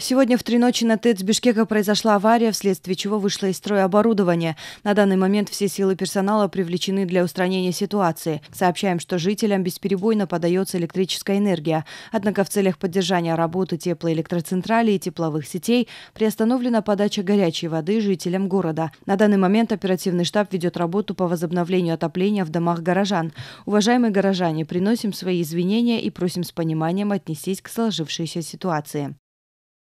Сегодня в три ночи на ТЭЦ Бишкека произошла авария, вследствие чего вышло из строя оборудование. На данный момент все силы персонала привлечены для устранения ситуации. Сообщаем, что жителям бесперебойно подается электрическая энергия. Однако в целях поддержания работы теплоэлектроцентрали и тепловых сетей приостановлена подача горячей воды жителям города. На данный момент оперативный штаб ведет работу по возобновлению отопления в домах горожан. Уважаемые горожане, приносим свои извинения и просим с пониманием отнестись к сложившейся ситуации.